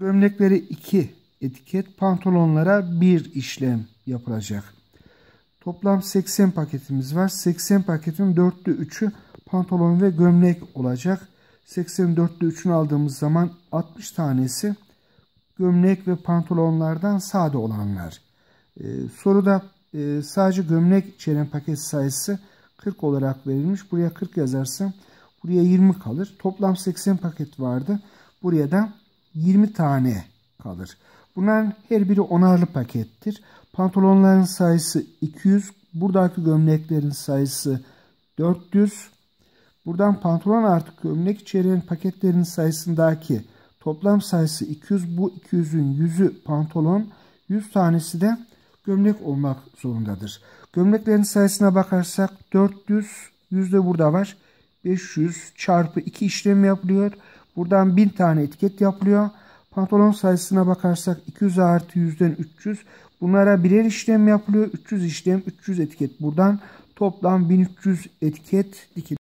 Gömleklere 2 etiket, pantolonlara 1 işlem yapılacak. Toplam 80 paketimiz var. 80 paketin 4'te 3'ü pantolon ve gömlek olacak. 84'te 3'ünü aldığımız zaman 60 tanesi gömlek ve pantolonlardan sade olanlar. Ee, soruda e, sadece gömlek içeren paket sayısı 40 olarak verilmiş. Buraya 40 yazarsam buraya 20 kalır. Toplam 80 paket vardı. Buraya da 20 tane kalır. Bunların her biri onarlı pakettir. Pantolonların sayısı 200. Buradaki gömleklerin sayısı 400. Buradan pantolon artık gömlek içeren paketlerin sayısındaki toplam sayısı 200. Bu 200'ün 100'ü pantolon, 100 tanesi de gömlek olmak zorundadır. Gömleklerin sayısına bakarsak 400, 100 de burada var. 500 çarpı 2 işlem yapılıyor. Buradan 1000 tane etiket yapılıyor. Pantolon sayısına bakarsak 200 artı 100'den 300. Bunlara birer işlem yapılıyor. 300 işlem 300 etiket buradan. Toplam 1300 etiket dikiliyor.